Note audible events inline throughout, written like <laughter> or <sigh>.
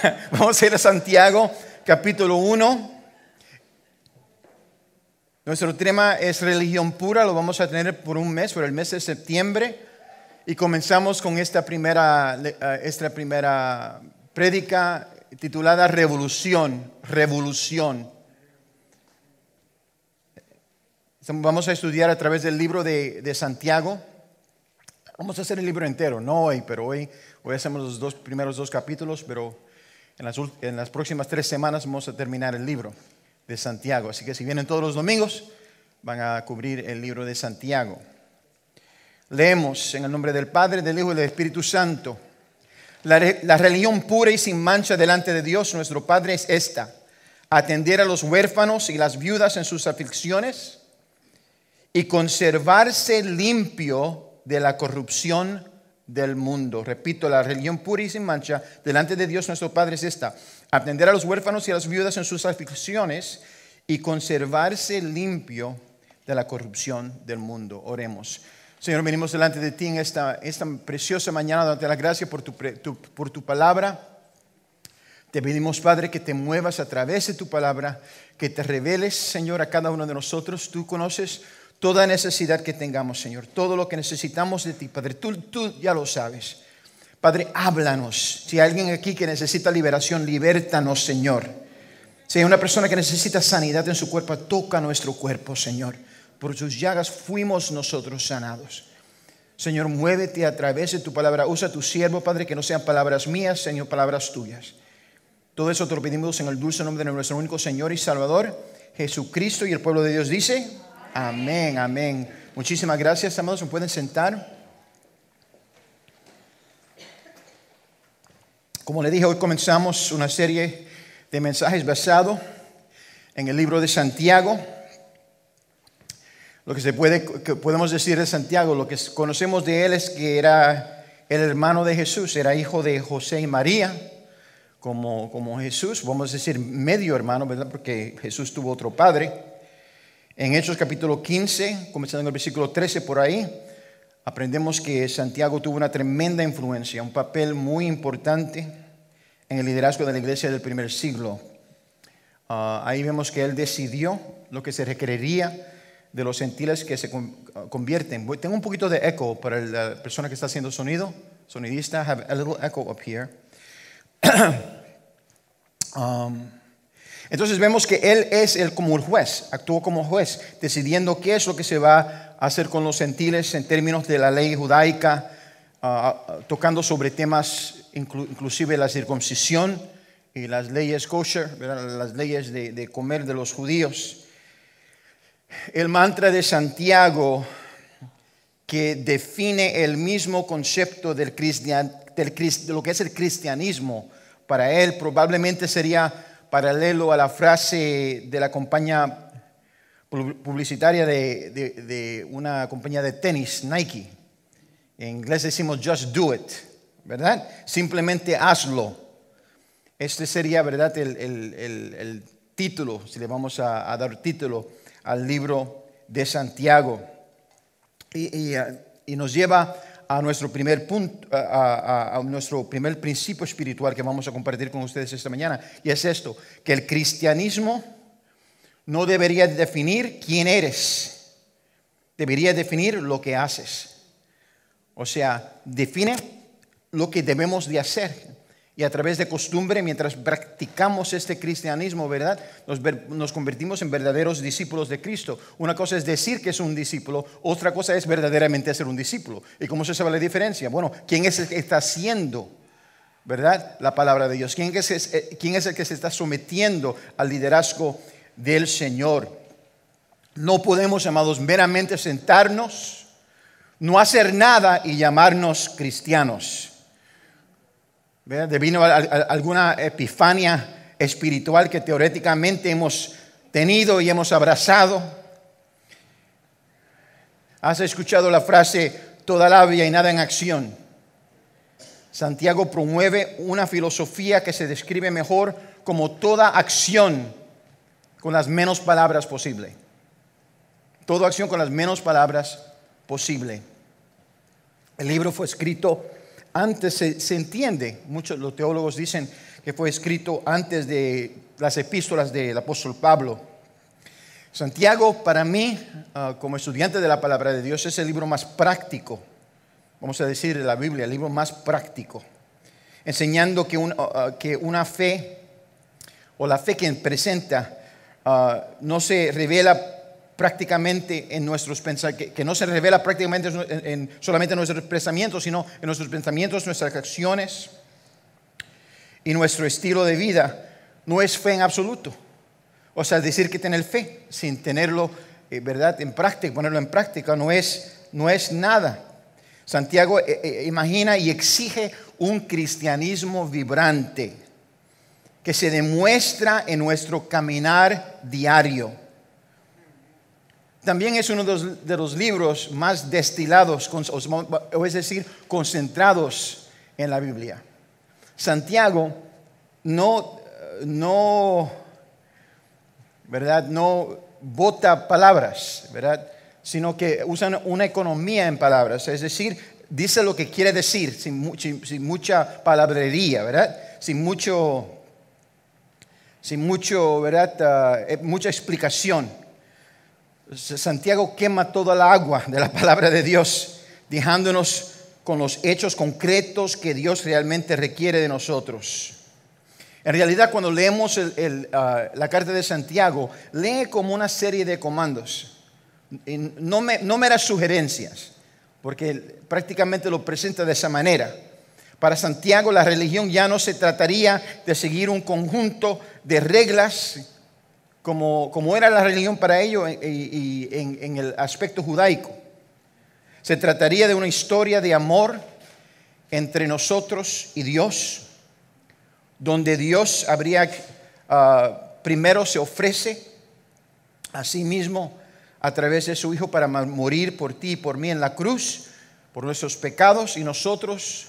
<laughs> Vamos a ir a Santiago, capítulo 1. Nuestro tema es religión pura, lo vamos a tener por un mes, por el mes de septiembre. Y comenzamos con esta primera, eh, esta primera prédica titulada Revolución, Revolución. Vamos a estudiar a través del libro de, de Santiago. Vamos a hacer el libro entero, no hoy, pero hoy, hoy hacemos los dos, primeros dos capítulos, pero en las, próximas tres semanas vamos a terminar el libro de Santiago. Así que si vienen todos los domingos, van a cubrir el libro de Santiago. Leemos en el nombre del Padre, del Hijo y del Espíritu Santo. La, la, religión pura y sin mancha delante de Dios nuestro Padre es esta, atender a los huérfanos y las viudas en sus aflicciones y conservarse limpio de la corrupción del mundo. Repito, la religión pura y sin mancha delante de Dios nuestro Padre es esta, atender a los huérfanos y a las viudas en sus aflicciones y conservarse limpio de la corrupción del mundo. Oremos. Señor, venimos delante de ti en esta, esta preciosa mañana, dándote la gracia por por tu palabra. Te pedimos, Padre, que te muevas a través de tu palabra, que te reveles, Señor, a cada uno de nosotros. Tú conoces toda necesidad que tengamos, Señor, todo lo que necesitamos de ti, Padre. Tú, tú ya lo sabes. Padre, háblanos. Si hay alguien aquí que necesita liberación, libértanos, Señor. Si hay una persona que necesita sanidad en su cuerpo, toca nuestro cuerpo, Señor. Por sus llagas fuimos nosotros sanados. Señor, muévete a través de tu palabra. Usa tu siervo, Padre, que no sean palabras mías, Señor, palabras tuyas. Todo eso te lo pedimos en el dulce nombre de nuestro único Señor y Salvador, Jesucristo. Y el pueblo de Dios dice, Amén, amén. Muchísimas gracias, amados. ¿Se pueden sentar? Como le dije, hoy comenzamos una serie de mensajes basados en el libro de Santiago. Lo que, se puede, podemos decir de Santiago, lo que conocemos de él es que era el hermano de Jesús, era hijo de José y María, como, como Jesús, vamos a decir medio hermano, ¿verdad? Porque Jesús tuvo otro padre. En Hechos capítulo 15, comenzando en el versículo 13 por ahí, aprendemos que Santiago tuvo una tremenda influencia, un papel muy importante en el liderazgo de la iglesia del primer siglo. Ah, ahí vemos que él decidió lo que se requeriría de los gentiles que se ah, convierten. Tengo un poquito de eco para la persona que está haciendo sonido, sonidista. Have a little echo up here. <clears throat> um, entonces vemos que Él es el, como el juez, actuó como juez, decidiendo qué es lo que se va a hacer con los gentiles en términos de la ley judaica, ah, ah, tocando sobre temas inclusive la circuncisión y las leyes kosher, las leyes de, comer de los judíos. El mantra de Santiago que define el mismo concepto del cristian, de lo que es el cristianismo, para él probablemente sería paralelo a la frase de la compañía publicitaria de, una compañía de tenis, Nike. En inglés decimos just do it, ¿verdad? Simplemente hazlo. Este sería, ¿verdad?, el, título, si le vamos a, dar título al libro de Santiago. Y, y nos lleva a nuestro primer punto, a, nuestro primer principio espiritual que vamos a compartir con ustedes esta mañana, y es esto: que el cristianismo no debería definir quién eres, debería definir lo que haces. O sea, define lo que debemos de hacer y a través de costumbre, mientras practicamos este cristianismo, ¿verdad? Nos, convertimos en verdaderos discípulos de Cristo. Una cosa es decir que es un discípulo, otra cosa es verdaderamente ser un discípulo. ¿Y cómo se sabe la diferencia? Bueno, ¿quién es el que está haciendo, ¿verdad? La palabra de Dios. ¿Quién es, eh, quién es el que se está sometiendo al liderazgo del Señor? No podemos, amados, meramente sentarnos, no hacer nada y llamarnos cristianos. De vino alguna epifania espiritual que teóricamente hemos tenido y hemos abrazado? ¿Has escuchado la frase toda labia y nada en acción? Santiago promueve una filosofía que se describe mejor como toda acción con las menos palabras posible. Toda acción con las menos palabras posible. El libro fue escrito antes se, entiende, muchos los teólogos dicen que fue escrito antes de las epístolas del apóstol Pablo. Santiago, para mí, ah, como estudiante de la palabra de Dios, es el libro más práctico, vamos a decir la Biblia, el libro más práctico, enseñando que, ah, ah, que una fe o la fe que presenta no se revela prácticamente en nuestros pensamientos, que, no se revela prácticamente solamente en nuestros pensamientos, sino en nuestros pensamientos, nuestras acciones y nuestro estilo de vida, no es fe en absoluto. O sea, decir que tener fe sin tenerlo, eh, ¿verdad?, en práctica, ponerlo en práctica, no es, no es nada. Santiago eh, eh, imagina y exige un cristianismo vibrante que se demuestra en nuestro caminar diario también es uno de los, libros más destilados, o es decir, concentrados en la Biblia. Santiago no, no, ¿verdad? No bota palabras, ¿verdad? Sino que usa una economía en palabras, es decir, dice lo que quiere decir, sin, mucha palabrería, ¿verdad? Sin mucho, sin mucho, ¿verdad? Ah, eh, mucha explicación. Santiago quema toda la agua de la palabra de Dios, dejándonos con los hechos concretos que Dios realmente requiere de nosotros. En realidad, cuando leemos ah, la carta de Santiago, lee como una serie de comandos, no, me, no meras sugerencias, porque prácticamente lo presenta de esa manera. Para Santiago, la religión ya no se trataría de seguir un conjunto de reglas como, era la religión para ellos y, en, el aspecto judaico. Se trataría de una historia de amor entre nosotros y Dios, donde Dios habría, ah, primero se ofrece a sí mismo a través de su Hijo para morir por ti y por mí en la cruz, por nuestros pecados, y nosotros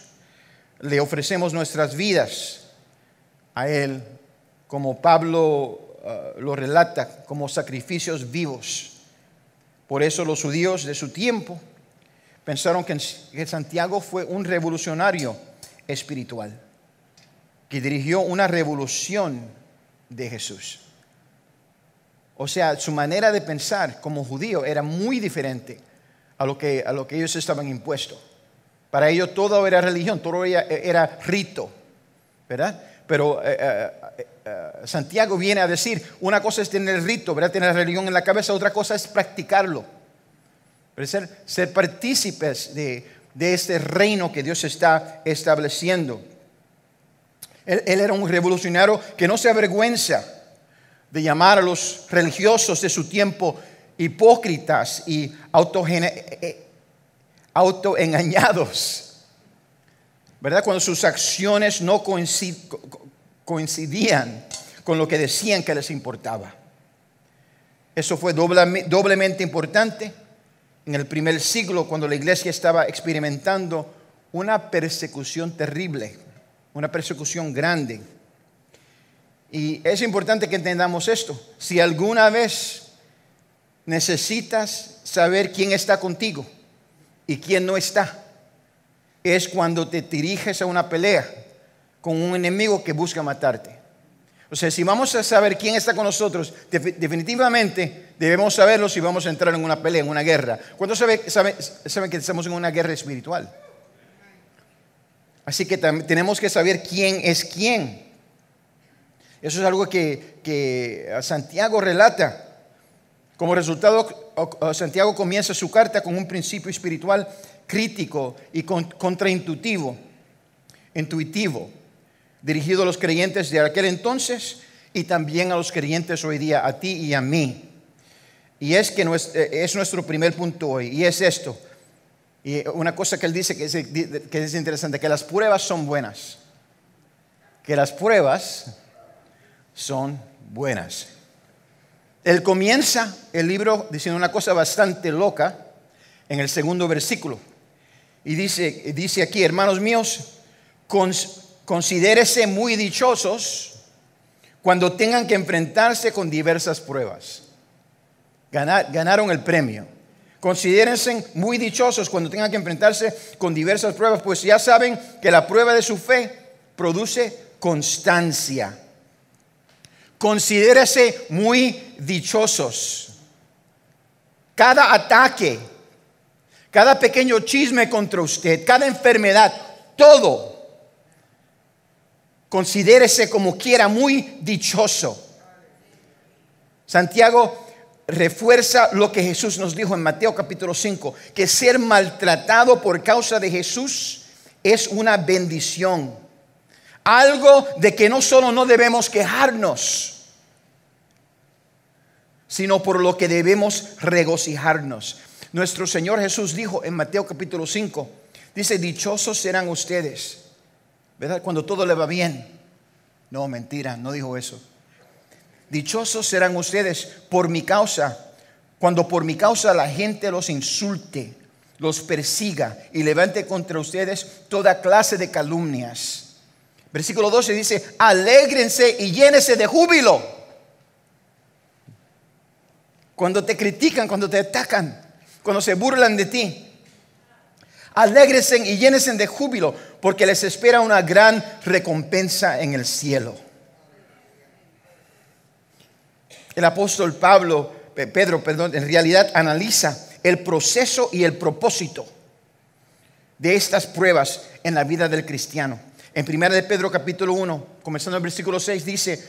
le ofrecemos nuestras vidas a Él, como Pablo Ah, lo relata como sacrificios vivos. Por eso los judíos de su tiempo pensaron que, Santiago fue un revolucionario espiritual, que dirigió una revolución de Jesús. O sea, su manera de pensar como judío era muy diferente a lo que, a lo que ellos estaban impuestos. Para ellos todo era religión, todo era rito, ¿verdad? pero eh, eh, eh, Santiago viene a decir, una cosa es tener el rito, ¿verdad? tener la religión en la cabeza, otra cosa es practicarlo, ser, ser, partícipes de, de, este reino que Dios está estableciendo. Él, él era un revolucionario que no se avergüenza de llamar a los religiosos de su tiempo hipócritas y autoengañados. ¿verdad? Cuando sus acciones no coincidían con lo que decían que les importaba. Eso fue doblemente importante en el primer siglo cuando la iglesia estaba experimentando una persecución terrible, una persecución grande. Y es importante que entendamos esto. Si alguna vez necesitas saber quién está contigo y quién no está, es cuando te diriges a una pelea con un enemigo que busca matarte. O sea, si vamos a saber quién está con nosotros, definitivamente debemos saberlo si vamos a entrar en una pelea, en una guerra. ¿Cuántos saben que estamos en una guerra espiritual? Así que tenemos que saber quién es quién. Eso es algo que, que ah, Santiago relata. Como resultado, Santiago comienza su carta con un principio espiritual crítico y contraintuitivo, intuitivo, dirigido a los creyentes de aquel entonces y también a los creyentes hoy día, a ti y a mí. Y es que eh, es nuestro primer punto hoy, y es esto. Y una cosa que él dice que es interesante, que las pruebas son buenas. Que las pruebas son buenas. Él comienza el libro diciendo una cosa bastante loca en el segundo versículo. Y dice, dice aquí, hermanos míos, considérese muy dichosos cuando tengan que enfrentarse con diversas pruebas. ganaron el premio. Considérense muy dichosos cuando tengan que enfrentarse con diversas pruebas, pues ya saben que la prueba de su fe produce constancia. Considérese muy dichosos. Cada ataque cada pequeño chisme contra usted, cada enfermedad, todo. Considérese como quiera muy dichoso. Santiago refuerza lo que Jesús nos dijo en Mateo capítulo 5, que ser maltratado por causa de Jesús es una bendición. Algo de que no solo no debemos quejarnos, sino por lo que debemos regocijarnos. Nuestro Señor Jesús dijo en Mateo capítulo 5, dice, dichosos serán ustedes, ¿verdad? Cuando todo le va bien. No, mentira, no dijo eso. Dichosos serán ustedes por mi causa, cuando por mi causa la gente los insulte, los persiga y levante contra ustedes toda clase de calumnias. Versículo 12 dice, alégrense y llénese de júbilo cuando te critican, cuando te atacan, cuando se burlan de ti. Alégresen y llénense de júbilo, porque les espera una gran recompensa en el cielo. El apóstol Pablo, Pedro, perdón, en realidad analiza el proceso y el propósito de estas pruebas en la vida del cristiano. En 1 de Pedro capítulo 1, comenzando el versículo 6, dice,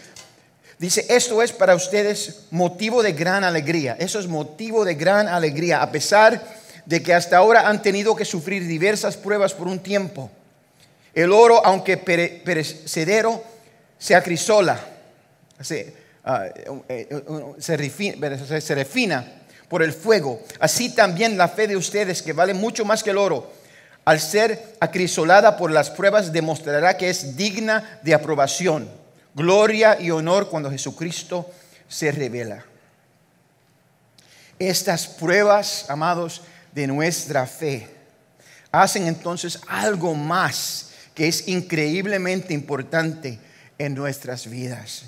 Dice, esto es para ustedes motivo de gran alegría. Eso es motivo de gran alegría, a pesar de que hasta ahora han tenido que sufrir diversas pruebas por un tiempo. El oro, aunque perecedero, se acrisola, ah, eh, eh, se, se refina por el fuego. Así también la fe de ustedes, que vale mucho más que el oro, al ser acrisolada por las pruebas, demostrará que es digna de aprobación gloria y honor cuando Jesucristo se revela. Estas pruebas, amados, de nuestra fe hacen entonces algo más que es increíblemente importante en nuestras vidas.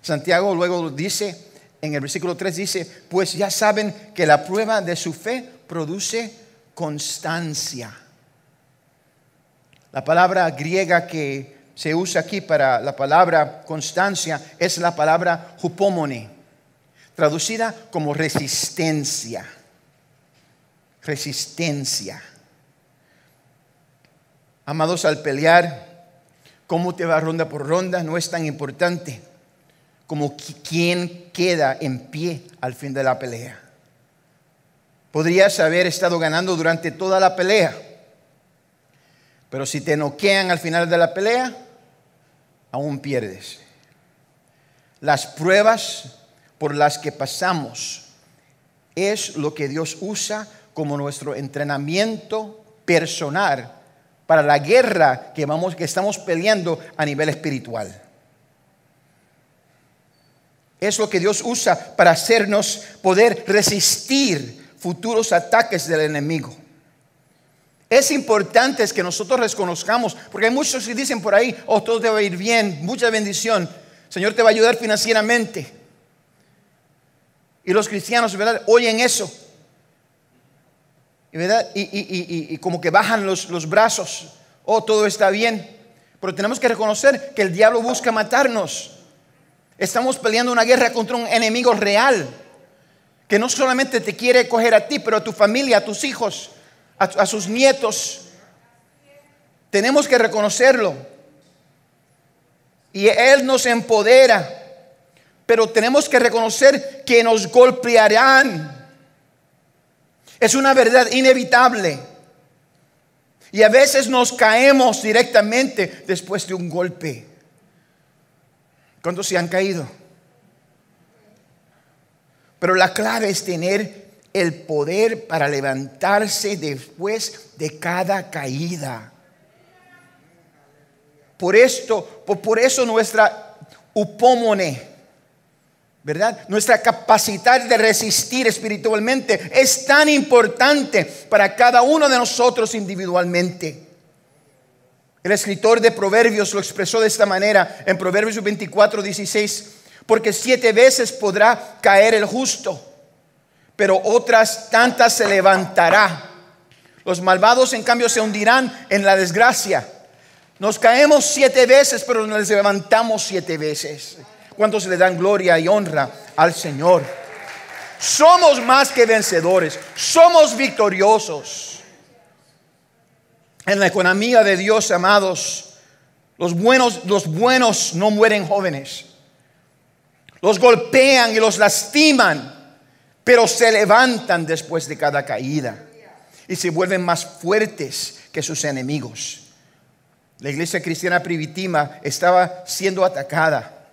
Santiago luego dice, en el versículo 3 dice, pues ya saben que la prueba de su fe produce constancia. La palabra griega que se usa aquí para la palabra constancia es la palabra jupomone traducida como resistencia. Resistencia. Amados, al pelear, cómo te va ronda por ronda no es tan importante como quién queda en pie al fin de la pelea. Podrías haber estado ganando durante toda la pelea, pero si te noquean al final de la pelea, aún pierdes. Las pruebas por las que pasamos es lo que Dios usa como nuestro entrenamiento personal para la guerra que, vamos, que estamos peleando a nivel espiritual. Es lo que Dios usa para hacernos poder resistir futuros ataques del enemigo. Es importante que nosotros reconozcamos, porque hay muchos que dicen por ahí, oh, todo te va a ir bien, mucha bendición, Señor te va a ayudar financieramente. Y los cristianos, ¿verdad? Oyen eso. ¿verdad? Y, como que bajan los, los brazos, oh, todo está bien. Pero tenemos que reconocer que el diablo busca matarnos. Estamos peleando una guerra contra un enemigo real, que no solamente te quiere coger a ti, pero a tu familia, a tus hijos a, sus nietos. Tenemos que reconocerlo. Y Él nos empodera. Pero tenemos que reconocer que nos golpearán. Es una verdad inevitable. Y a veces nos caemos directamente después de un golpe. ¿Cuántos se han caído? Pero la clave es tener el poder para levantarse después de cada caída. Por esto, por eso nuestra upomone, ¿verdad? Nuestra capacidad de resistir espiritualmente es tan importante para cada uno de nosotros individualmente. El escritor de Proverbios lo expresó de esta manera en Proverbios 24, 16, porque siete veces podrá caer el justo pero otras tantas se levantará. Los malvados, en cambio, se hundirán en la desgracia. Nos caemos siete veces, pero nos levantamos siete veces. ¿Cuántos le dan gloria y honra al Señor? Somos más que vencedores, somos victoriosos. En la economía de Dios, amados, los buenos, los buenos no mueren jóvenes. Los golpean y los lastiman pero se levantan después de cada caída y se vuelven más fuertes que sus enemigos. La iglesia cristiana primitiva estaba siendo atacada,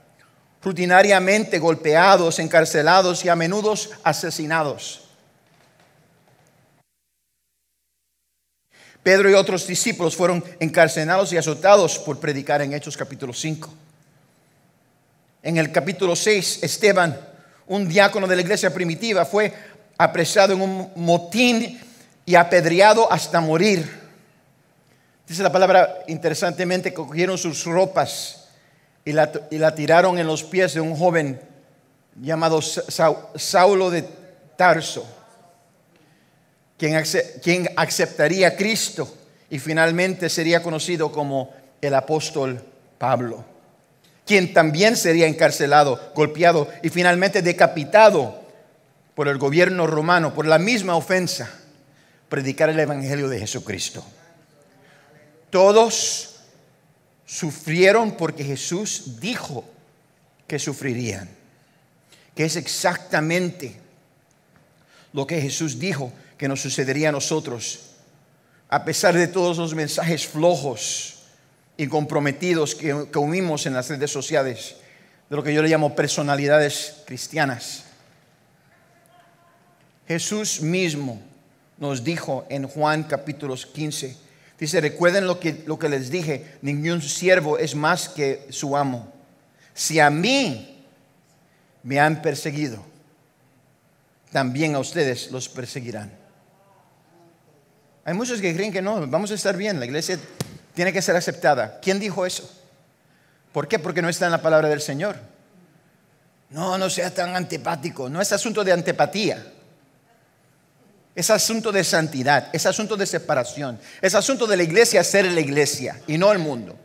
rutinariamente golpeados, encarcelados y a menudo asesinados. Pedro y otros discípulos fueron encarcelados y azotados por predicar en Hechos capítulo 5. En el capítulo 6, Esteban un diácono de la iglesia primitiva, fue apresado en un motín y apedreado hasta morir. Dice la palabra interesantemente, cogieron sus ropas y la, tiraron en los pies de un joven llamado Saulo de Tarso, quien, quien aceptaría a Cristo y finalmente sería conocido como el apóstol Pablo quien también sería encarcelado, golpeado y finalmente decapitado por el gobierno romano por la misma ofensa, predicar el Evangelio de Jesucristo. Todos sufrieron porque Jesús dijo que sufrirían, que es exactamente lo que Jesús dijo que nos sucedería a nosotros, a pesar de todos los mensajes flojos y comprometidos que, unimos en las redes sociales, de lo que yo le llamo personalidades cristianas. Jesús mismo nos dijo en Juan capítulos 15, dice, recuerden lo que, lo que les dije, ningún siervo es más que su amo. Si a mí me han perseguido, también a ustedes los perseguirán. Hay muchos que creen que no, vamos a estar bien, la iglesia tiene que ser aceptada. ¿Quién dijo eso? ¿Por qué? Porque no está en la palabra del Señor. No, no seas tan antipático. No es asunto de antipatía. Es asunto de santidad, es asunto de separación, es asunto de la iglesia ser la iglesia y no el mundo.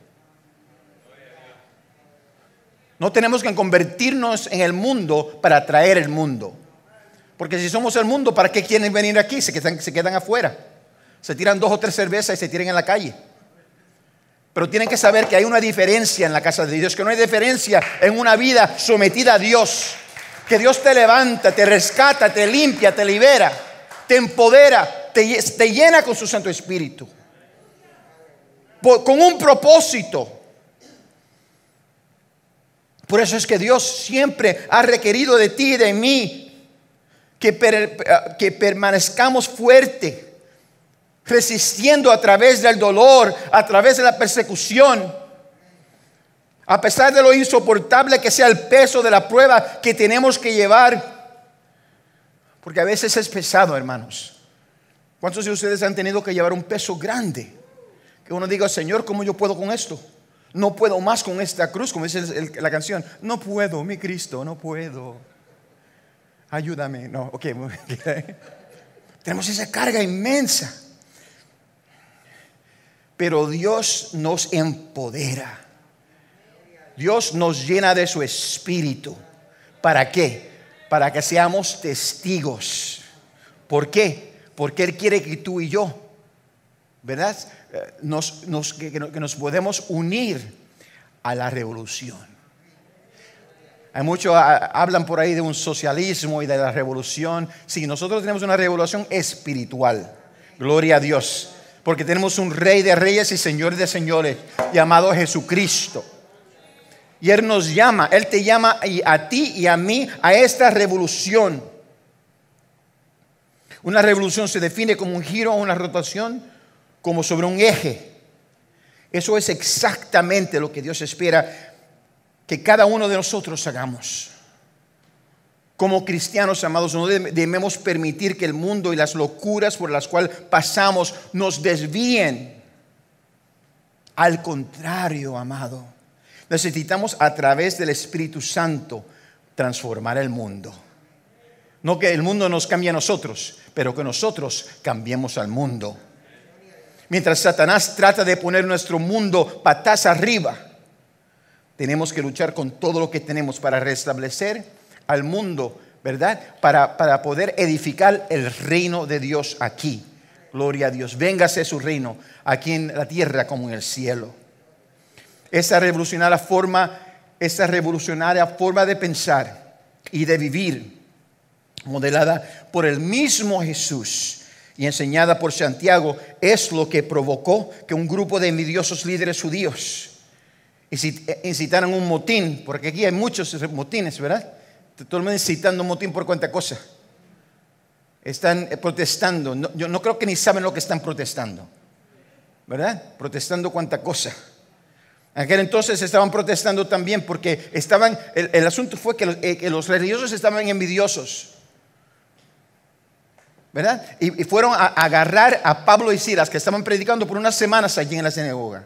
No tenemos que convertirnos en el mundo para atraer el mundo. Porque si somos el mundo, ¿para qué quieren venir aquí? Se quedan, se quedan afuera. Se tiran dos o tres cervezas y se tiran en la calle. Pero tienen que saber que hay una diferencia en la casa de Dios, que no hay diferencia en una vida sometida a Dios. Que Dios te levanta, te rescata, te limpia, te libera, te empodera, te, llena con su Santo Espíritu. con un propósito. Por eso es que Dios siempre ha requerido de ti y de mí que, que permanezcamos fuertes resistiendo a través del dolor, a través de la persecución. A pesar de lo insoportable que sea el peso de la prueba que tenemos que llevar, porque a veces es pesado, hermanos. ¿Cuántos de ustedes han tenido que llevar un peso grande? Que uno diga, Señor, ¿cómo yo puedo con esto? No puedo más con esta cruz, como dice la canción. No puedo, mi Cristo, no puedo. Ayúdame. No, ok. <laughs> Tenemos esa carga inmensa pero Dios nos empodera. Dios nos llena de su espíritu. ¿Para qué? Para que seamos testigos. ¿Por qué? Porque Él quiere que tú y yo, ¿verdad? Eh, nos, que, nos podemos unir a la revolución. Hay muchos hablan por ahí de un socialismo y de la revolución. Sí, nosotros tenemos una revolución espiritual. Gloria a Dios porque tenemos un rey de reyes y señor de señores llamado Jesucristo. Y Él nos llama, Él te llama a ti y a mí a esta revolución. Una revolución se define como un giro o una rotación, como sobre un eje. Eso es exactamente lo que Dios espera que cada uno de nosotros hagamos. Como cristianos, amados, no debemos permitir que el mundo y las locuras por las cuales pasamos nos desvíen. Al contrario, amado, necesitamos a través del Espíritu Santo transformar el mundo. No que el mundo nos cambie a nosotros, pero que nosotros cambiemos al mundo. Mientras Satanás trata de poner nuestro mundo patas arriba, tenemos que luchar con todo lo que tenemos para restablecer al mundo, ¿verdad? Para, poder edificar el reino de Dios aquí. Gloria a Dios. Véngase su reino aquí en la tierra como en el cielo. Esa revolucionaria forma, esa revolucionaria forma de pensar y de vivir, modelada por el mismo Jesús y enseñada por Santiago, es lo que provocó que un grupo de envidiosos líderes judíos incitaran un motín, porque aquí hay muchos motines, ¿verdad? Están necesitando un motín por cuánta cosa. Están eh, protestando. yo no creo que ni saben lo que están protestando. ¿Verdad? Protestando cuánta cosa. En aquel entonces estaban protestando también porque estaban, el, asunto fue eh, que los, religiosos estaban envidiosos. ¿Verdad? Y, fueron a, agarrar a Pablo y Silas, que estaban predicando por unas semanas allí en la sinagoga.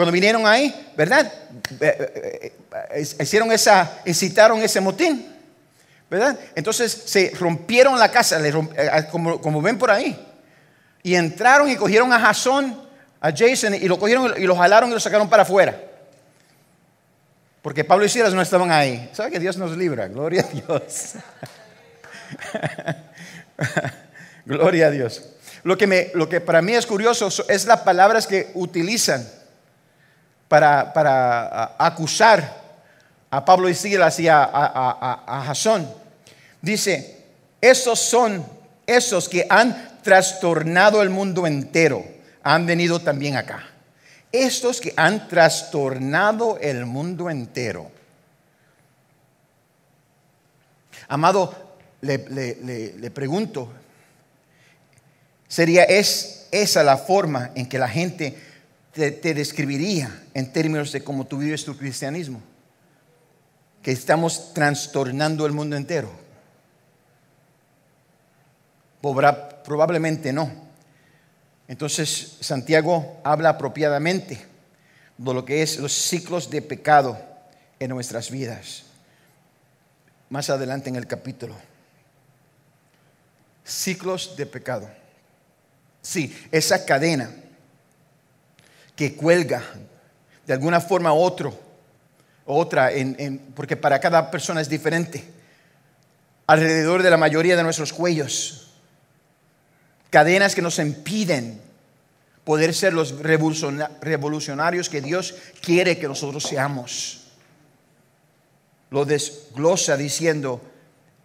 Cuando vinieron ahí, ¿verdad? Eh, eh, eh, hicieron esa, incitaron ese motín, ¿verdad? Entonces se rompieron la casa, ah, como, ven por ahí. Y entraron y cogieron a Jason, a Jason, y lo cogieron y lo jalaron y lo sacaron para afuera. Porque Pablo y Silas no estaban ahí. ¿Sabe que Dios nos libra? Gloria a Dios. <laughs> Gloria a Dios. Lo que, me, lo que para mí es curioso es las palabras que utilizan para, acusar a Pablo y Silas y a, a, Jasón. Dice, esos son esos que han trastornado el mundo entero, han venido también acá. Estos que han trastornado el mundo entero. Amado, le, pregunto, ¿sería es, esa la forma en que la gente te, describiría en términos de cómo tú vives tu cristianismo. Que estamos trastornando el mundo entero. Probablemente no. Entonces Santiago habla apropiadamente de lo que es los ciclos de pecado en nuestras vidas. Más adelante en el capítulo. Ciclos de pecado. Sí, esa cadena que cuelga de alguna forma otro, otra, porque para cada persona es diferente, alrededor de la mayoría de nuestros cuellos. Cadenas que nos impiden poder ser los revolucionarios que Dios quiere que nosotros seamos. Lo desglosa diciendo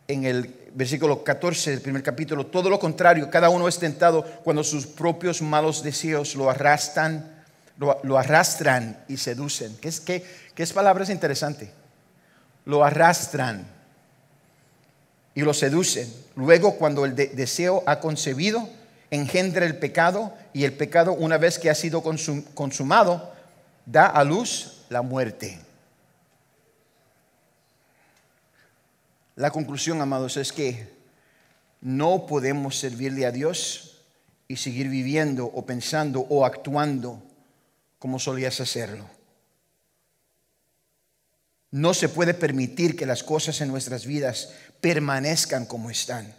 en el versículo 14 del primer capítulo, todo lo contrario, cada uno es tentado cuando sus propios malos deseos lo arrastran lo, arrastran y seducen. ¿Qué es, es palabra interesante? Lo arrastran y lo seducen. Luego, cuando el deseo ha concebido, engendra el pecado y el pecado, una vez que ha sido consumado, da a luz la muerte. La conclusión, amados, es que no podemos servirle a Dios y seguir viviendo o pensando o actuando como solías hacerlo. No se puede permitir que las cosas en nuestras vidas permanezcan como están.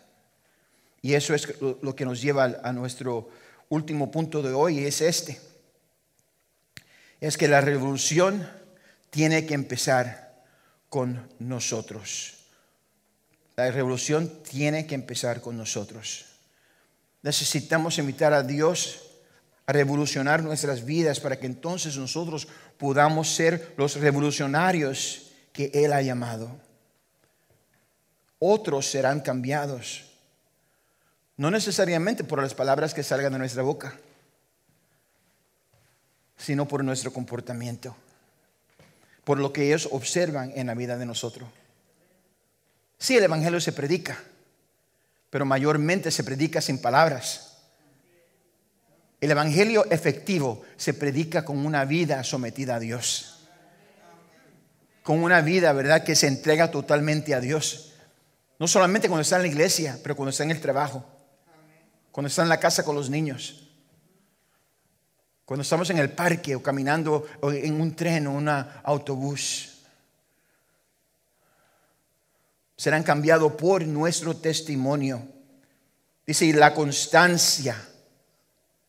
Y eso es lo que nos lleva a nuestro último punto de hoy, es este. Es que la revolución tiene que empezar con nosotros. La revolución tiene que empezar con nosotros. Necesitamos invitar a Dios a revolucionar nuestras vidas para que entonces nosotros podamos ser los revolucionarios que Él ha llamado. Otros serán cambiados, no necesariamente por las palabras que salgan de nuestra boca, sino por nuestro comportamiento, por lo que ellos observan en la vida de nosotros. Si el Evangelio se predica, pero mayormente se predica sin palabras el Evangelio efectivo se predica con una vida sometida a Dios. Con una vida, ¿verdad?, que se entrega totalmente a Dios. No solamente cuando está en la iglesia, pero cuando está en el trabajo. Cuando está en la casa con los niños. Cuando estamos en el parque o caminando en un tren o un autobús. Serán cambiados por nuestro testimonio. Dice, y la constancia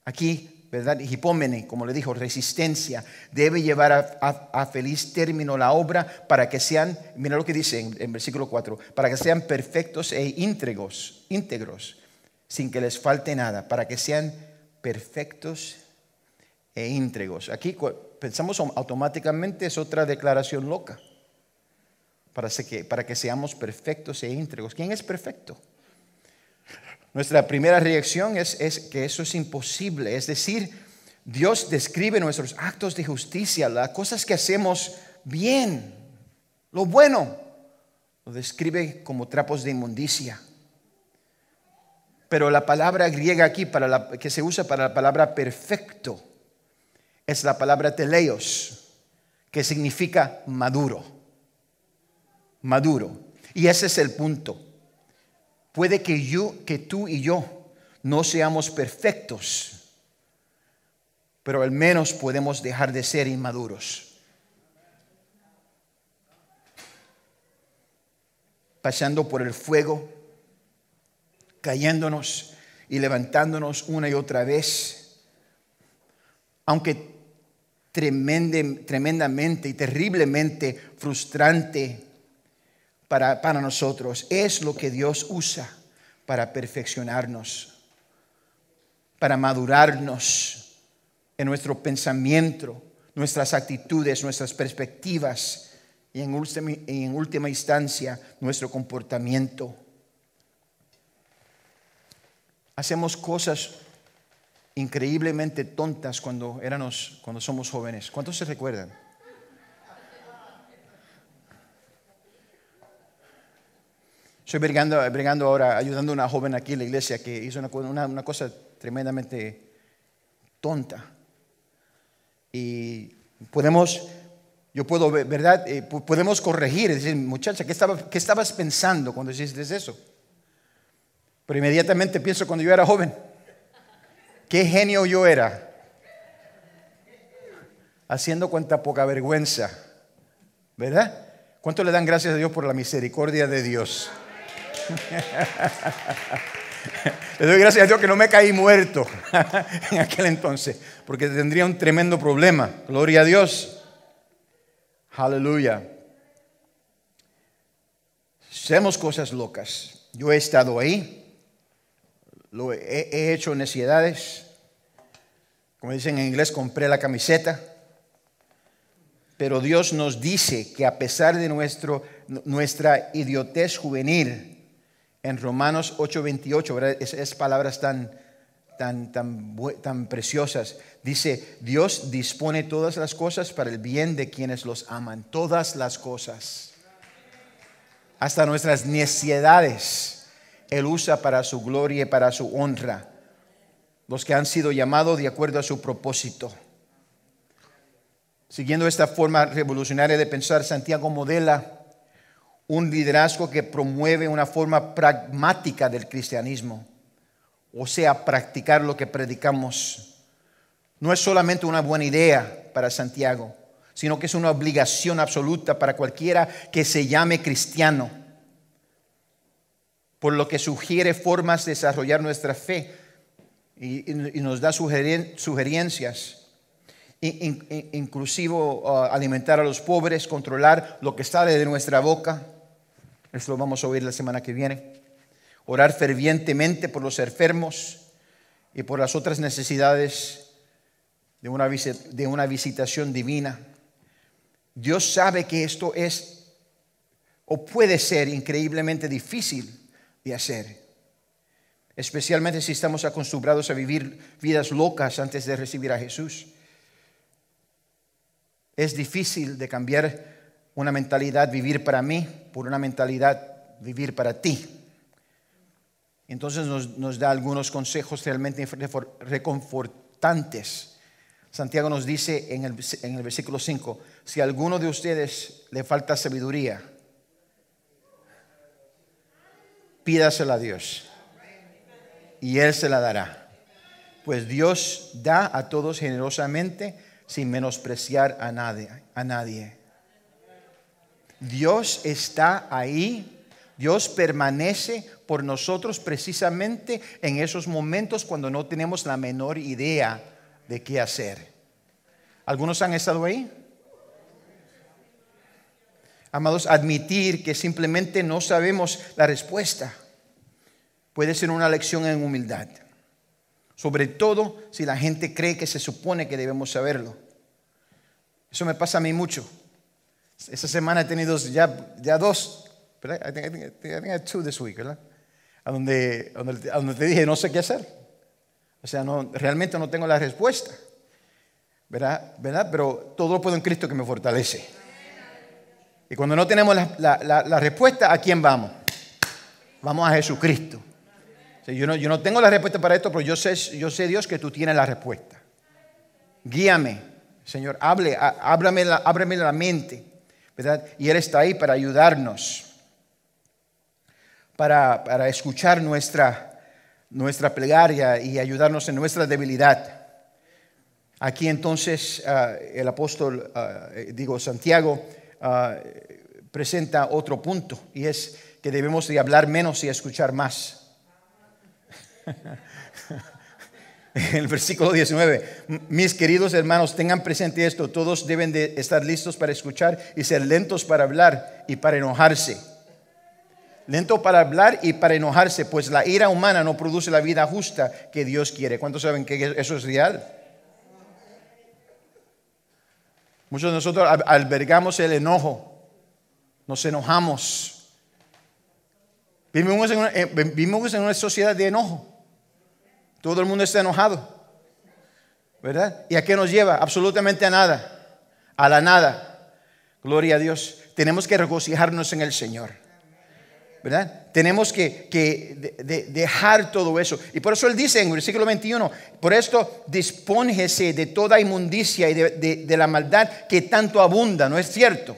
Aquí, ¿verdad? Hipómene, como le dijo, resistencia, debe llevar a, feliz término la obra para que sean, mira lo que dice en, versículo 4, para que sean perfectos e íntegros, íntegros, sin que les falte nada, para que sean perfectos e íntegros. Aquí pensamos automáticamente es otra declaración loca, para que, para que seamos perfectos e íntegros. ¿Quién es perfecto? Nuestra primera reacción es, que eso es imposible. Es decir, Dios describe nuestros actos de justicia, las cosas que hacemos bien, lo bueno, lo describe como trapos de inmundicia. Pero la palabra griega aquí para la, que se usa para la palabra perfecto es la palabra teleios, que significa maduro. Maduro. Y ese es el punto Puede que, yo, que tú y yo no seamos perfectos, pero al menos podemos dejar de ser inmaduros. Pasando por el fuego, cayéndonos y levantándonos una y otra vez, aunque tremendamente y terriblemente frustrante para, nosotros. Es lo que Dios usa para perfeccionarnos, para madurarnos en nuestro pensamiento, nuestras actitudes, nuestras perspectivas y en última, instancia nuestro comportamiento. Hacemos cosas increíblemente tontas cuando, éramos, cuando somos jóvenes. ¿Cuántos se recuerdan? Estoy brigando, ahora, ayudando a una joven aquí en la iglesia que hizo una, cosa tremendamente tonta. Y podemos, yo puedo, ¿verdad? Eh, podemos corregir, decir, muchacha, ¿qué, estabas pensando cuando hiciste eso? Pero inmediatamente pienso cuando yo era joven, qué genio yo era, haciendo cuanta poca vergüenza, ¿verdad? ¿Cuánto le dan gracias a Dios por la misericordia de Dios? <laughs> Le doy gracias a Dios que no me caí muerto <laughs> en aquel entonces, porque tendría un tremendo problema. Gloria a Dios. Aleluya. Hacemos cosas locas. Yo he estado ahí, lo he, hecho necesidades. Como dicen en inglés, compré la camiseta. Pero Dios nos dice que a pesar de nuestro, nuestra idiotez juvenil, en Romanos 8:28, es palabras tan, tan, tan, tan preciosas. Dice, Dios dispone todas las cosas para el bien de quienes los aman, todas las cosas. Hasta nuestras necesidades, Él usa para su gloria y para su honra. Los que han sido llamados de acuerdo a su propósito. Siguiendo esta forma revolucionaria de pensar, Santiago modela un liderazgo que promueve una forma pragmática del cristianismo, o sea, practicar lo que predicamos. No es solamente una buena idea para Santiago, sino que es una obligación absoluta para cualquiera que se llame cristiano, por lo que sugiere formas de desarrollar nuestra fe y, nos da sugerencias inclusive ah, alimentar a los pobres, controlar lo que sale de nuestra boca. Eso lo vamos a oír la semana que viene. Orar fervientemente por los enfermos y por las otras necesidades de una, de una visitación divina. Dios sabe que esto es o puede ser increíblemente difícil de hacer, especialmente si estamos acostumbrados a vivir vidas locas antes de recibir a Jesús. Es difícil de cambiar una mentalidad, vivir para mí, por una mentalidad vivir para ti. Entonces nos, da algunos consejos realmente reconfortantes. Santiago nos dice en el, versículo 5, si a alguno de ustedes le falta sabiduría, pídasela a Dios y Él se la dará. Pues Dios da a todos generosamente sin menospreciar a nadie. A nadie. Dios está ahí, Dios permanece por nosotros precisamente en esos momentos cuando no tenemos la menor idea de qué hacer. ¿Algunos han estado ahí? Amados, admitir que simplemente no sabemos la respuesta puede ser una lección en humildad. Sobre todo si la gente cree que se supone que debemos saberlo. Eso me pasa a mí mucho esa semana he tenido ya, dos, ¿verdad? I think, I, two this week, ¿verdad? A donde, a donde, te dije, no sé qué hacer. O sea, no, realmente no tengo la respuesta. ¿verdad? ¿verdad? Pero todo lo puedo en Cristo que me fortalece. Y cuando no tenemos la, respuesta, ¿a quién vamos? Vamos a Jesucristo. yo, no, tengo la respuesta para esto, pero yo sé, yo sé, Dios, que tú tienes la respuesta. Guíame, Señor, hable, háblame, ábreme la mente. ¿verdad? Y Él está ahí para ayudarnos, para, escuchar nuestra, nuestra plegaria y ayudarnos en nuestra debilidad. Aquí entonces ah, el apóstol, ah, eh, digo Santiago, ah, presenta otro punto y es que debemos de hablar menos y escuchar más. <laughs> <laughs> El versículo 19, mis queridos hermanos, tengan presente esto, todos deben de estar listos para escuchar y ser lentos para hablar y para enojarse. Lento para hablar y para enojarse, pues la ira humana no produce la vida justa que Dios quiere. ¿Cuántos saben que eso es real? Muchos de nosotros albergamos el enojo, nos enojamos. vivimos en una eh, sociedad de enojo. Todo el mundo está enojado. ¿Verdad? ¿Y a qué nos lleva? Absolutamente a nada. A la nada. Gloria a Dios. Tenemos que regocijarnos en el Señor. ¿Verdad? Tenemos que, dejar todo eso. Y por eso Él dice en el versículo 21, por esto dispóngese de toda inmundicia y de, de la maldad que tanto abunda, ¿no es cierto?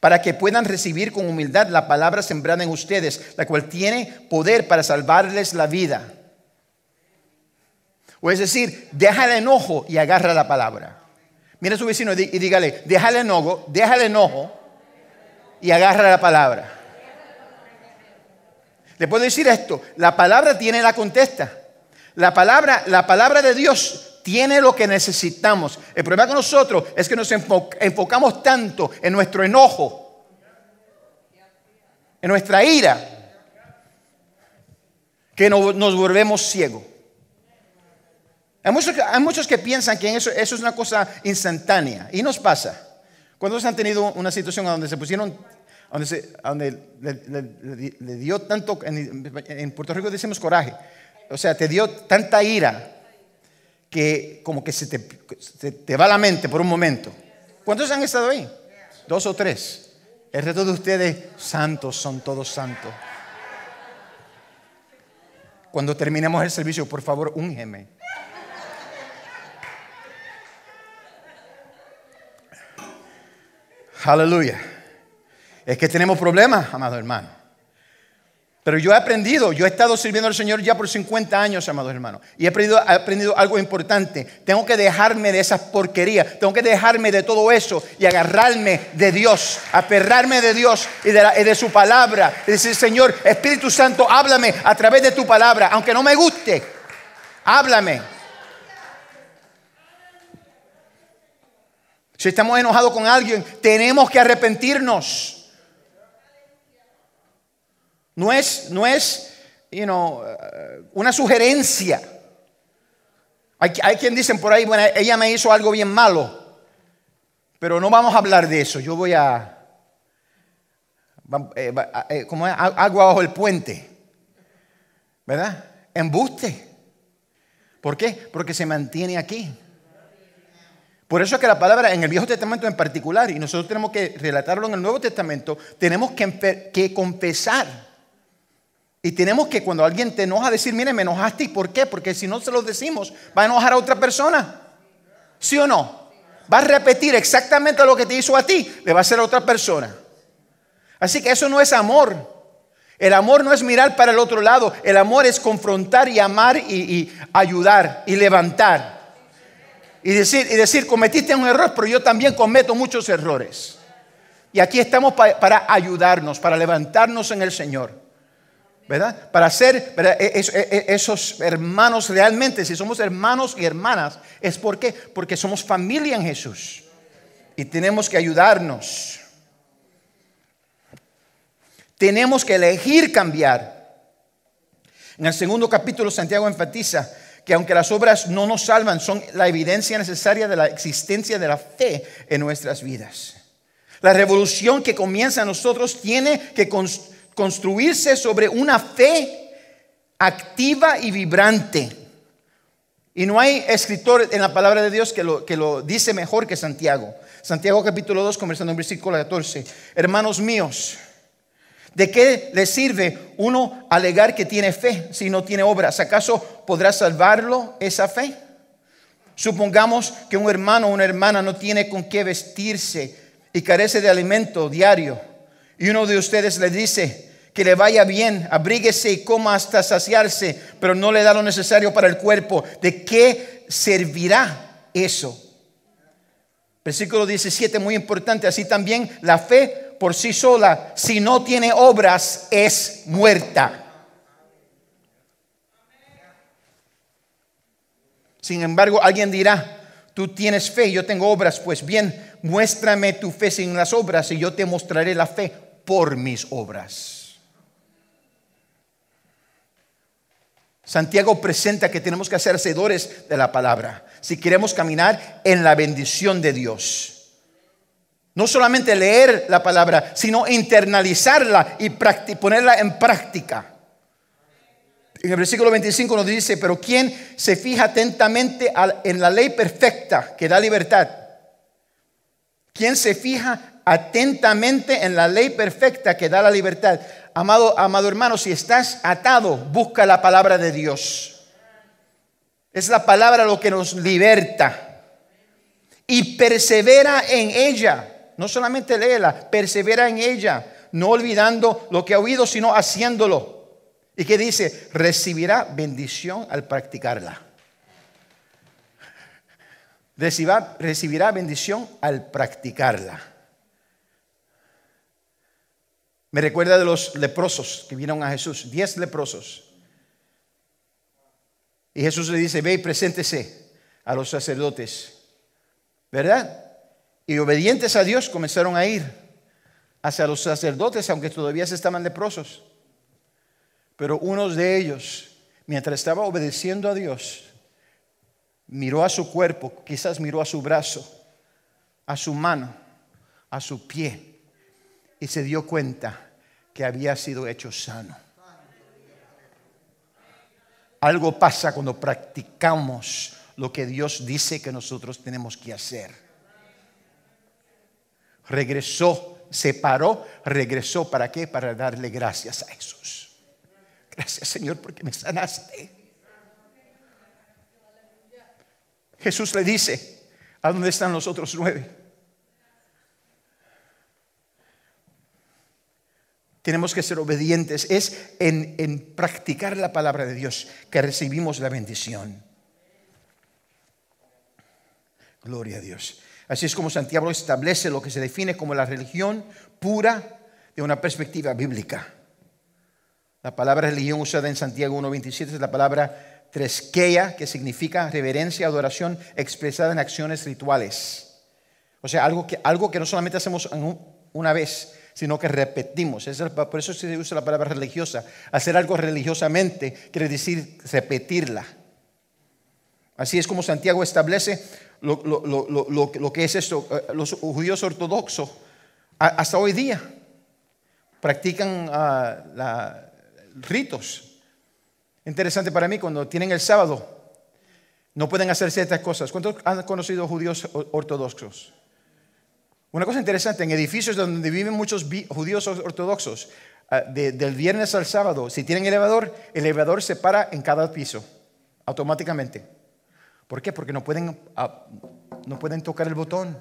para que puedan recibir con humildad la palabra sembrada en ustedes, la cual tiene poder para salvarles la vida. O es decir, deja el enojo y agarra la palabra. Mira a su vecino y dígale, deja el enojo, deja el enojo y agarra la palabra. Le puedo decir esto, la palabra tiene la contesta. La palabra, la palabra de Dios tiene lo que necesitamos. El problema con nosotros es que nos enfocamos tanto en nuestro enojo, en nuestra ira, que nos volvemos ciegos. Hay muchos, que piensan que eso, eso es una cosa instantánea y nos pasa. ¿Cuántos han tenido una situación donde se pusieron, donde, donde le, dio tanto, en, Puerto Rico decimos coraje, o sea, te dio tanta ira que como que se te, te va la mente por un momento? ¿Cuántos han estado ahí? Dos o tres. El resto de ustedes, santos son todos santos. Cuando terminemos el servicio, por favor, úngeme. Aleluya. Es que tenemos problemas, amado hermano. Pero yo he aprendido, yo he estado sirviendo al Señor ya por 50 años, amados hermanos. Y he aprendido, he aprendido algo importante. Tengo que dejarme de esas porquerías. Tengo que dejarme de todo eso y agarrarme de Dios. Aperrarme de Dios y de, y de su palabra. Y decir, Señor, Espíritu Santo, háblame a través de tu palabra. Aunque no me guste, háblame. Si estamos enojados con alguien, tenemos que arrepentirnos. No es, no es, eh, una sugerencia. Hay, quien dicen por ahí, bueno, ella me hizo algo bien malo. Pero no vamos a hablar de eso. Yo voy a. Eh, eh, Como agua bajo el puente. ¿Verdad? Embuste. ¿Por qué? Porque se mantiene aquí. Por eso es que la palabra en el Viejo Testamento en particular, y nosotros tenemos que relatarlo en el Nuevo Testamento, tenemos que, confesar. Y tenemos que cuando alguien te enoja decir, mire, me enojaste, ¿y por qué? Porque si no se lo decimos, va a enojar a otra persona. ¿Sí o no? Va a repetir exactamente lo que te hizo a ti, le va a hacer a otra persona. Así que eso no es amor. El amor no es mirar para el otro lado, el amor es confrontar y amar y ayudar y levantar y decir, y decir, cometiste un error, pero yo también cometo muchos errores. Y aquí estamos para ayudarnos, para levantarnos en el Señor. ¿Verdad? Para ser e-, e-, e-, esos hermanos realmente, si somos hermanos y hermanas, es porque somos familia en Jesús. Y tenemos que ayudarnos. Tenemos que elegir cambiar. En el segundo capítulo, Santiago enfatiza que aunque las obras no nos salvan, son la evidencia necesaria de la existencia de la fe en nuestras vidas. La revolución que comienza en nosotros tiene que construirse sobre una fe activa y vibrante. Y no hay escritor en la palabra de Dios que lo, que lo dice mejor que Santiago. Santiago capítulo 2, conversando en versículo 14. Hermanos míos, ¿De qué le sirve uno alegar que tiene fe si no tiene obras? ¿Acaso podrá salvarlo esa fe? Supongamos que un hermano o una hermana no tiene con qué vestirse y carece de alimento diario. Y uno de ustedes le dice que le vaya bien, abríguese y coma hasta saciarse, pero no le da lo necesario para el cuerpo. ¿De qué servirá eso? Versículo 17, muy importante. Así también la fe por sí sola, si no tiene obras, es muerta. Sin embargo, alguien dirá, tú tienes fe, yo tengo obras, pues bien, muéstrame tu fe sin las obras y yo te mostraré la fe por mis obras. Santiago presenta que tenemos que ser hacedores de la palabra si queremos caminar en la bendición de Dios. No solamente leer la palabra, sino internalizarla y ponerla en práctica. En el versículo 25 nos dice, pero ¿quién se fija atentamente en la ley perfecta que da libertad, ¿Quién se fija atentamente en la ley perfecta que da la libertad, amado, amado hermano, si estás atado, busca la palabra de Dios. Es la palabra lo que nos liberta y persevera en ella. No solamente léela, persevera en ella, no olvidando lo que ha oído, sino haciéndolo. Y que dice, recibirá bendición al practicarla. Recibirá, bendición al practicarla. Me recuerda de los leprosos que vieron a Jesús, diez leprosos. Y Jesús le dice, ve y preséntese a los sacerdotes. ¿Verdad? y obedientes a Dios comenzaron a ir hacia los sacerdotes, aunque todavía se estaban leprosos. Pero uno de ellos, mientras estaba obedeciendo a Dios, miró a su cuerpo, quizás miró a su brazo, a su mano, a su pie, y se dio cuenta que había sido hecho sano. Algo pasa cuando practicamos lo que Dios dice que nosotros tenemos que hacer regresó, se paró, regresó. ¿Para qué? Para darle gracias a Jesús. Gracias Señor porque me sanaste. Jesús le dice, ¿a dónde están los otros nueve? Tenemos que ser obedientes. Es en, en practicar la palabra de Dios que recibimos la bendición. Gloria a Dios. Así es como Santiago establece lo que se define como la religión pura de una perspectiva bíblica. La palabra religión usada en Santiago 1.27 es la palabra tresquea, que significa reverencia, adoración expresada en acciones rituales. O sea, algo que, algo que no solamente hacemos una vez, sino que repetimos. por eso se usa la palabra religiosa. Hacer algo religiosamente quiere decir repetirla. Así es como Santiago establece lo, que es esto, eh, los judíos ortodoxos, hasta hoy día, practican ah, ritos. Interesante para mí, cuando tienen el sábado, no pueden hacer ciertas cosas. ¿Cuántos han conocido judíos ortodoxos? Una cosa interesante, en edificios donde viven muchos judíos ortodoxos, ah, del viernes al sábado, si tienen elevador, el elevador se para en cada piso, automáticamente. ¿Por qué? Porque no pueden, ah, no pueden tocar el botón.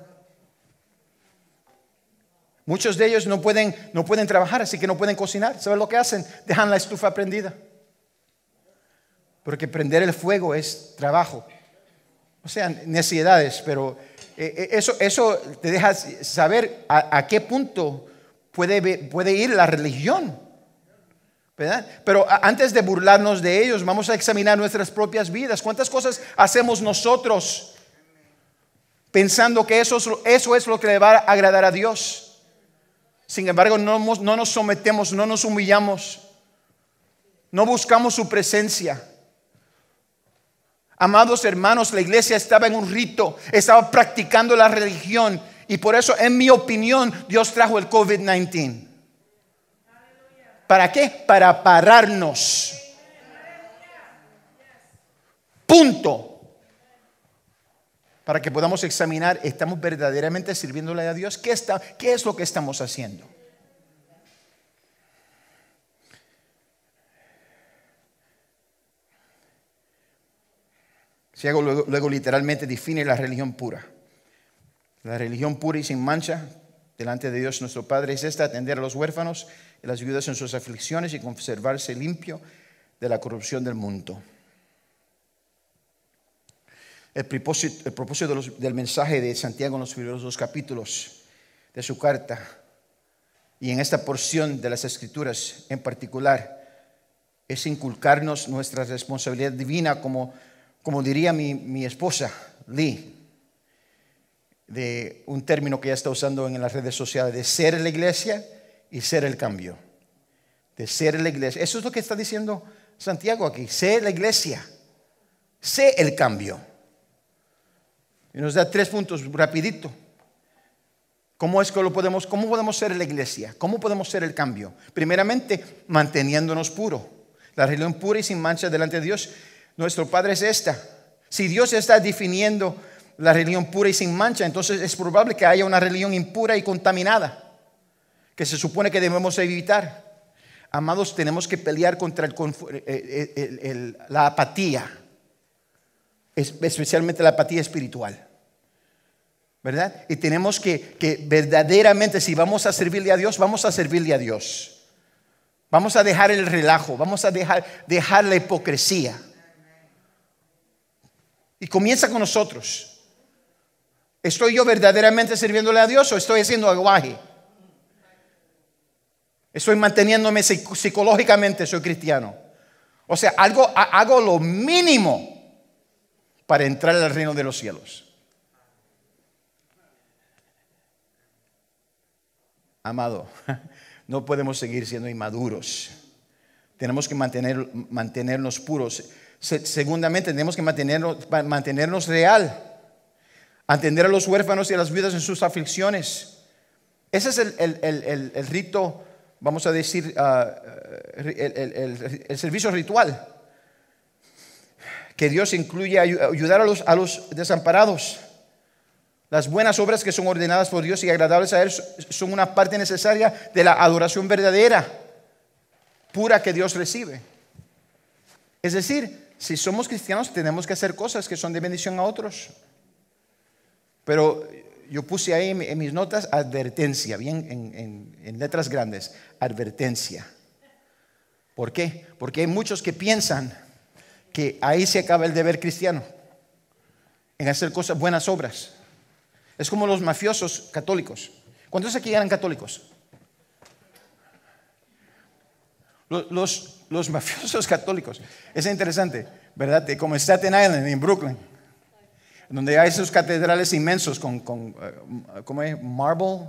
Muchos de ellos no pueden, no pueden trabajar, así que no pueden cocinar. ¿Saben lo que hacen? Dejan la estufa prendida. Porque prender el fuego es trabajo. O sea, necesidades, pero eh, eh, eso, te deja saber a, qué punto puede, puede ir la religión. Pero antes de burlarnos de ellos, vamos a examinar nuestras propias vidas. ¿Cuántas cosas hacemos nosotros pensando que eso, eso es lo que le va a agradar a Dios? Sin embargo, no nos sometemos, no nos humillamos, no buscamos su presencia. Amados hermanos, la iglesia estaba en un rito, estaba practicando la religión y por eso, en mi opinión, Dios trajo el COVID-19. ¿Para qué? Para pararnos. Punto. Para que podamos examinar, ¿estamos verdaderamente sirviéndole a Dios? ¿Qué, está, qué es lo que estamos haciendo? Si hago luego literalmente define la religión pura. La religión pura y sin mancha delante de Dios nuestro Padre es esta, atender a los huérfanos, las viudas en sus aflicciones y conservarse limpio de la corrupción del mundo. El propósito, del mensaje de Santiago en los primeros dos capítulos de su carta y en esta porción de las escrituras en particular es inculcarnos nuestra responsabilidad divina, como, como diría mi, mi, esposa, Lee, de un término que ya está usando en las redes sociales, de ser la iglesia y ser el cambio. De ser la iglesia. Eso es lo que está diciendo Santiago aquí. Sé la iglesia. Sé el cambio. Y nos da tres puntos rapidito. ¿Cómo es que lo podemos, cómo podemos ser la iglesia? ¿Cómo podemos ser el cambio? Primeramente, manteniéndonos puro. La religión pura y sin mancha delante de Dios, nuestro Padre es esta. Si Dios está definiendo la religión pura y sin mancha, entonces es probable que haya una religión impura y contaminada que se supone que debemos evitar. Amados, tenemos que pelear contra eh, eh, eh, la apatía, especialmente la apatía espiritual. ¿Verdad? Y tenemos que, que verdaderamente, si vamos a servirle a Dios, vamos a servirle a Dios. Vamos a dejar el relajo, vamos a dejar, dejar la hipocresía. Y comienza con nosotros. ¿Estoy yo verdaderamente sirviéndole a Dios o estoy haciendo aguaje? Estoy manteniéndome psicológicamente, soy cristiano. O sea, hago lo mínimo para entrar al reino de los cielos. Amado, <laughs> no podemos seguir siendo inmaduros. Tenemos que mantener, mantenernos puros. Segundamente, tenemos que mantenernos, mantenernos real. Atender a los huérfanos y a las viudas en sus aflicciones. Ese es el rito vamos a decir, ah, eh, el, servicio ritual. Que Dios incluye ayudar a los, a los desamparados. Las buenas obras que son ordenadas por Dios y agradables a Él son una parte necesaria de la adoración verdadera, pura que Dios recibe. Es decir, si somos cristianos tenemos que hacer cosas que son de bendición a otros. Pero yo puse ahí en mis notas advertencia, bien en, letras grandes, advertencia. ¿Por qué? Porque hay muchos que piensan que ahí se acaba el deber cristiano, en hacer cosas, buenas obras. Es como los mafiosos católicos. ¿Cuántos aquí eran católicos? Los, mafiosos católicos. Es interesante, ¿verdad? Como Staten Island, en Brooklyn donde hay esos catedrales inmensos con, con eh, ¿cómo es? Marble.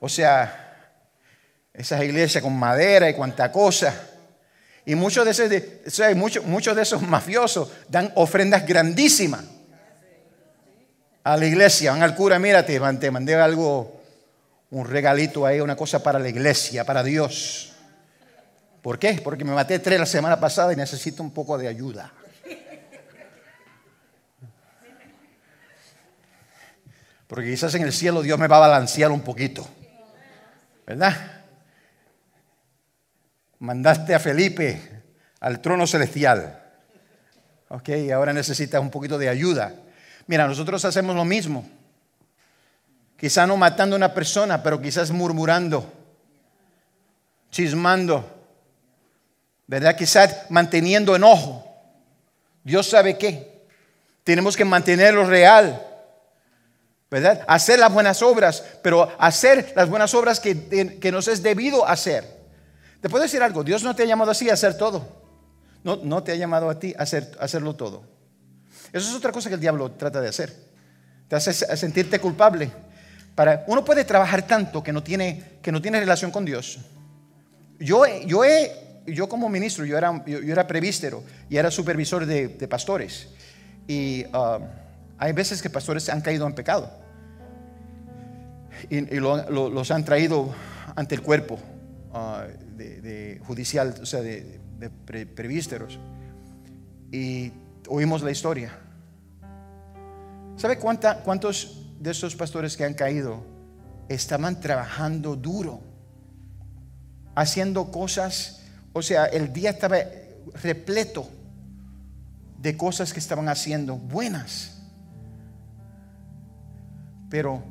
O sea, esas iglesias con madera y cuanta cosa. Y muchos de esos, muchos, muchos de esos mafiosos dan ofrendas grandísimas a la iglesia. Van al cura, mírate, te mandé algo, un regalito ahí, una cosa para la iglesia, para Dios. ¿Por qué? Porque me maté tres la semana pasada y necesito un poco de ayuda. Porque quizás en el cielo Dios me va a balancear un poquito. ¿Verdad? Mandaste a Felipe al trono celestial. Ok, ahora necesitas un poquito de ayuda. Mira, nosotros hacemos lo mismo. Quizás no matando a una persona, pero quizás murmurando, chismando, ¿verdad? Quizás manteniendo enojo. Dios sabe qué. Tenemos que mantenerlo real. ¿verdad? Hacer las buenas obras, pero hacer las buenas obras que, nos es debido hacer. Te puedo decir algo, Dios no te ha llamado así a hacer todo. No, no te ha llamado a ti a, hacerlo todo. Eso es otra cosa que el diablo trata de hacer. Te hace sentirte culpable. Para, uno puede trabajar tanto que no tiene, que no tiene relación con Dios. Yo, yo, yo como ministro, yo era, yo, era prevístero y era supervisor de, pastores. Y ah, hay veces que pastores han caído en pecado y, los han traído ante el cuerpo ah, de, judicial, o sea, de, de prevísteros. Y oímos la historia. ¿Sabe cuánta, cuántos de esos pastores que han caído estaban trabajando duro, haciendo cosas, o sea, el día estaba repleto de cosas que estaban haciendo buenas. Pero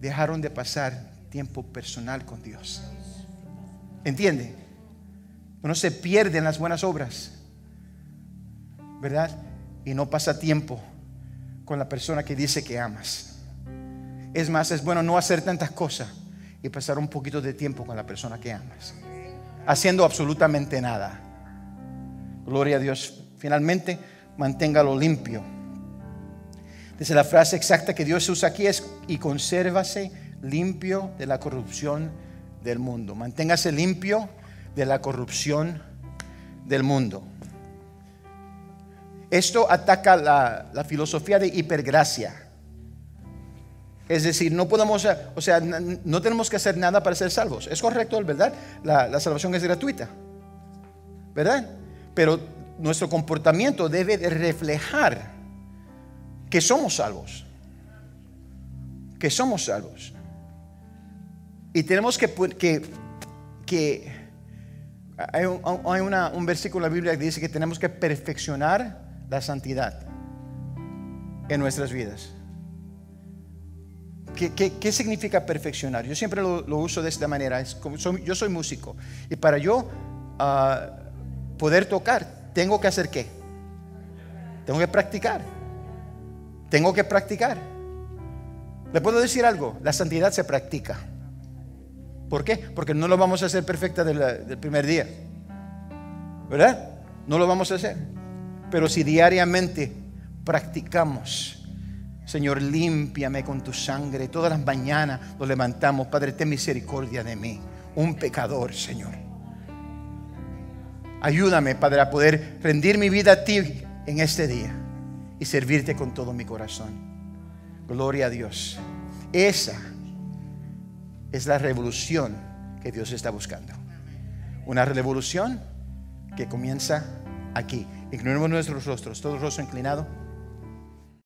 dejaron de pasar tiempo personal con Dios. ¿Entiende? Uno se pierde en las buenas obras, ¿verdad? Y no pasa tiempo con la persona que dice que amas. Es más, es bueno no hacer tantas cosas y pasar un poquito de tiempo con la persona que amas, haciendo absolutamente nada. Gloria a Dios. Finalmente, manténgalo limpio es la frase exacta que Dios usa aquí es, y consérvase limpio de la corrupción del mundo. Manténgase limpio de la corrupción del mundo. Esto ataca la, filosofía de hipergracia. Es decir, no podemos, o sea, no tenemos que hacer nada para ser salvos. Es correcto, ¿verdad? La, salvación es gratuita, ¿verdad? Pero nuestro comportamiento debe reflejar que somos salvos. Que somos salvos. Y tenemos que, que, hay, un, versículo en la Biblia que dice que tenemos que perfeccionar la santidad en nuestras vidas. ¿Qué, qué, qué significa perfeccionar? Yo siempre lo, uso de esta manera. Es como, yo soy músico y para yo ah, poder tocar, tengo que hacer qué? Tengo que practicar. Tengo que practicar. Le puedo decir algo, la santidad se practica. ¿Por qué? Porque no lo vamos a hacer perfecta del, primer día. ¿Verdad? No lo vamos a hacer. Pero si diariamente practicamos, Señor, límpiame con tu sangre. Todas las mañanas nos levantamos. Padre, ten misericordia de mí, un pecador, Señor. Ayúdame, Padre, a poder rendir mi vida a ti en este día y servirte con todo mi corazón. Gloria a Dios. Esa es la revolución que Dios está buscando. Una revolución que comienza aquí. Ignoremos nuestros rostros, todo rostro inclinado.